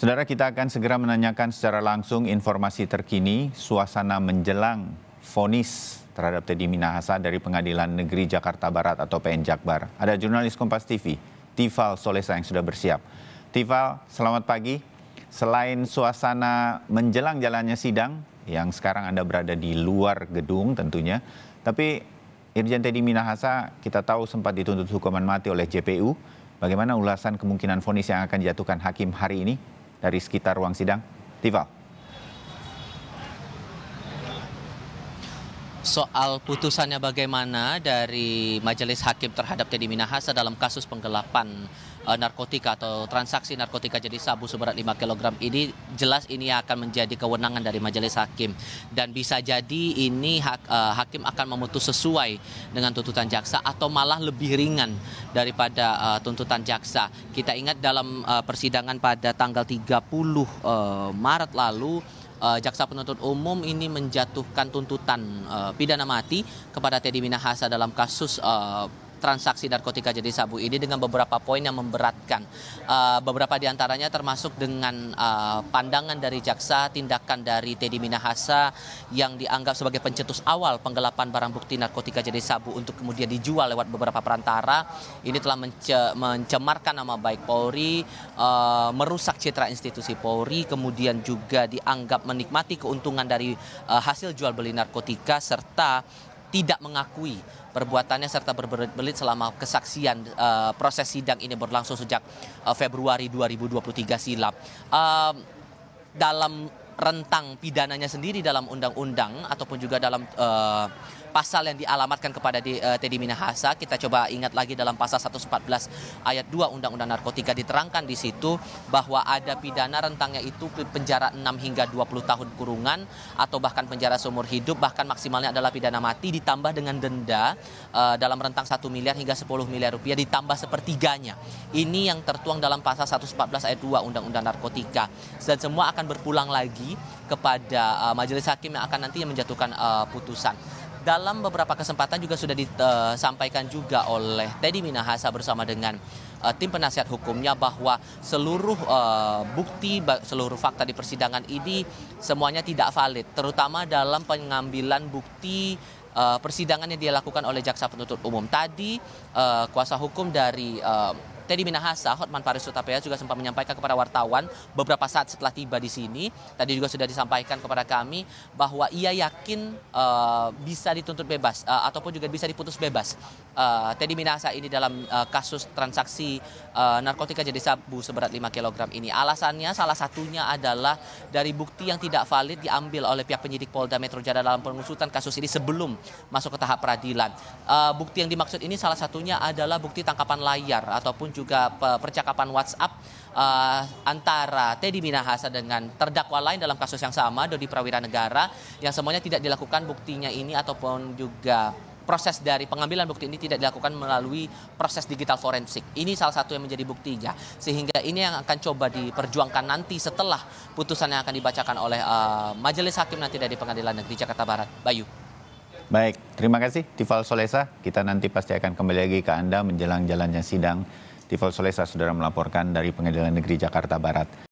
Saudara kita akan segera menanyakan secara langsung informasi terkini suasana menjelang vonis terhadap Teddy Minahasa dari Pengadilan Negeri Jakarta Barat atau PN Jakbar. Ada jurnalis Kompas TV, Tifal Solesa yang sudah bersiap. Tifal, selamat pagi. Selain suasana menjelang jalannya sidang, yang sekarang Anda berada di luar gedung tentunya, tapi Irjen Teddy Minahasa kita tahu sempat dituntut hukuman mati oleh JPU. Bagaimana ulasan kemungkinan vonis yang akan dijatuhkan hakim hari ini? dari sekitar ruang sidang? Tival. soal putusannya bagaimana dari Majelis Hakim terhadap Teddy Minahasa dalam kasus penggelapan uh, narkotika atau transaksi narkotika jadi sabu seberat 5 kg ini jelas ini akan menjadi kewenangan dari Majelis Hakim dan bisa jadi ini hak, uh, hakim akan memutus sesuai dengan tuntutan jaksa atau malah lebih ringan daripada uh, tuntutan jaksa. Kita ingat dalam uh, persidangan pada tanggal 30 uh, Maret lalu Eh, jaksa penuntut umum ini menjatuhkan tuntutan eh, pidana mati kepada Teddy Minahasa dalam kasus eh, transaksi narkotika jadi sabu ini dengan beberapa poin yang memberatkan. Uh, beberapa antaranya termasuk dengan uh, pandangan dari jaksa, tindakan dari Teddy Minahasa yang dianggap sebagai pencetus awal penggelapan barang bukti narkotika jadi sabu untuk kemudian dijual lewat beberapa perantara. Ini telah mence mencemarkan nama baik Polri, uh, merusak citra institusi Polri, kemudian juga dianggap menikmati keuntungan dari uh, hasil jual beli narkotika serta tidak mengakui perbuatannya serta berbelit-belit selama kesaksian uh, proses sidang ini berlangsung sejak uh, Februari 2023 silam. Uh, dalam rentang pidananya sendiri dalam undang-undang ataupun juga dalam uh, pasal yang dialamatkan kepada di, uh, Teddy Minahasa. Kita coba ingat lagi dalam pasal 114 ayat 2 Undang-Undang Narkotika diterangkan di situ bahwa ada pidana rentangnya itu penjara 6 hingga 20 tahun kurungan atau bahkan penjara seumur hidup bahkan maksimalnya adalah pidana mati ditambah dengan denda uh, dalam rentang 1 miliar hingga 10 miliar rupiah ditambah sepertiganya. Ini yang tertuang dalam pasal 114 ayat 2 Undang-Undang Narkotika dan semua akan berpulang lagi kepada uh, majelis hakim yang akan nanti menjatuhkan uh, putusan dalam beberapa kesempatan juga sudah disampaikan eh, juga oleh Teddy Minahasa bersama dengan eh, tim penasihat hukumnya bahwa seluruh eh, bukti, seluruh fakta di persidangan ini semuanya tidak valid, terutama dalam pengambilan bukti persidangan yang dilakukan oleh jaksa penuntut umum. Tadi kuasa hukum dari Teddy Minahasa, Hotman Paris Utapaya juga sempat menyampaikan kepada wartawan beberapa saat setelah tiba di sini. Tadi juga sudah disampaikan kepada kami bahwa ia yakin uh, bisa dituntut bebas uh, ataupun juga bisa diputus bebas. Uh, Teddy Minahasa ini dalam uh, kasus transaksi uh, narkotika jadi sabu seberat 5 kg ini. Alasannya salah satunya adalah dari bukti yang tidak valid diambil oleh pihak penyidik Polda Metro Jaya dalam pengusutan kasus ini sebelum masuk ke tahap peradilan. Uh, bukti yang dimaksud ini salah satunya adalah bukti tangkapan layar ataupun juga juga percakapan WhatsApp uh, antara Teddy Minahasa dengan terdakwa lain dalam kasus yang sama Dodi Prawira Negara yang semuanya tidak dilakukan buktinya ini ataupun juga proses dari pengambilan bukti ini tidak dilakukan melalui proses digital forensik. Ini salah satu yang menjadi buktinya. Sehingga ini yang akan coba diperjuangkan nanti setelah putusan yang akan dibacakan oleh uh, majelis hakim nanti dari Pengadilan Negeri Jakarta Barat. Bayu. Baik, terima kasih Tifal Solesa. Kita nanti pasti akan kembali lagi ke Anda menjelang jalannya sidang Tifal Solesa saudara melaporkan dari Pengadilan Negeri Jakarta Barat.